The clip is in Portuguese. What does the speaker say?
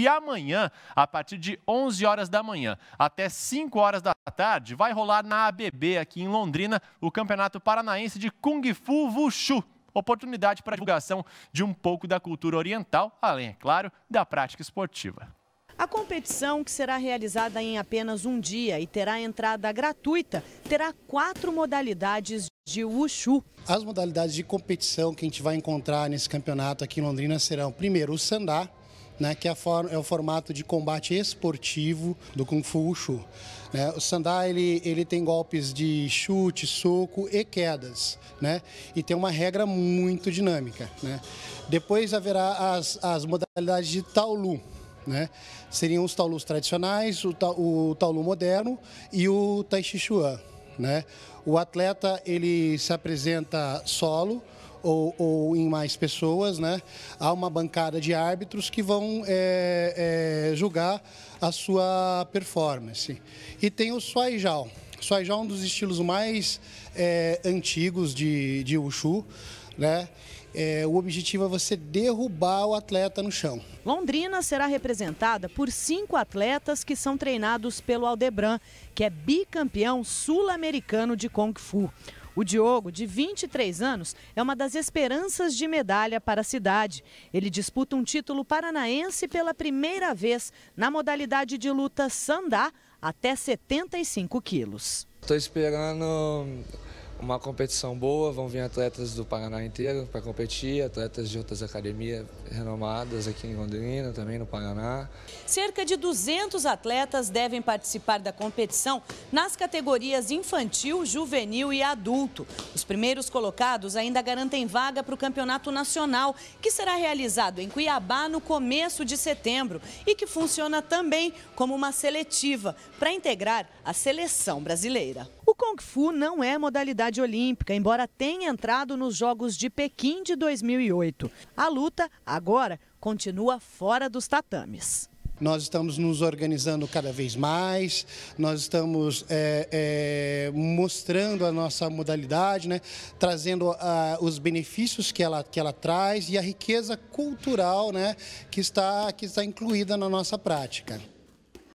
E amanhã, a partir de 11 horas da manhã até 5 horas da tarde, vai rolar na ABB, aqui em Londrina, o Campeonato Paranaense de Kung Fu Wushu. Oportunidade para divulgação de um pouco da cultura oriental, além, é claro, da prática esportiva. A competição, que será realizada em apenas um dia e terá entrada gratuita, terá quatro modalidades de Wushu. As modalidades de competição que a gente vai encontrar nesse campeonato aqui em Londrina serão, primeiro, o sandá, né, que é, for, é, o formato de combate esportivo do Kung Fu Wushu. Né? O Sandá ele, ele tem golpes de chute, soco e quedas, né? e tem uma regra muito dinâmica. Né? Depois haverá as, as modalidades de Taolu. Né? Seriam os Taolus tradicionais, o, ta, o Taolu moderno e o Tai Chi Chuan. Né? O atleta ele se apresenta solo, ou, ou em mais pessoas, né? Há uma bancada de árbitros que vão é, é, julgar a sua performance. E tem o Suaijal. Suaijal é um dos estilos mais é, antigos de, de Wushu, né? É, o objetivo é você derrubar o atleta no chão. Londrina será representada por cinco atletas que são treinados pelo Aldebran, que é bicampeão sul-americano de Kung Fu. O Diogo, de 23 anos, é uma das esperanças de medalha para a cidade. Ele disputa um título paranaense pela primeira vez na modalidade de luta sandá até 75 quilos. Estou esperando uma competição boa, vão vir atletas do Paraná inteiro para competir, atletas de outras academias renomadas aqui em Londrina, também no Paraná. Cerca de 200 atletas devem participar da competição nas categorias infantil, juvenil e adulto. Os primeiros colocados ainda garantem vaga para o Campeonato Nacional, que será realizado em Cuiabá no começo de setembro e que funciona também como uma seletiva para integrar a seleção brasileira. Kung Fu não é modalidade olímpica, embora tenha entrado nos Jogos de Pequim de 2008. A luta, agora, continua fora dos tatames. Nós estamos nos organizando cada vez mais, nós estamos é, é, mostrando a nossa modalidade, né? trazendo os benefícios que ela, que ela traz e a riqueza cultural né? que, está, que está incluída na nossa prática.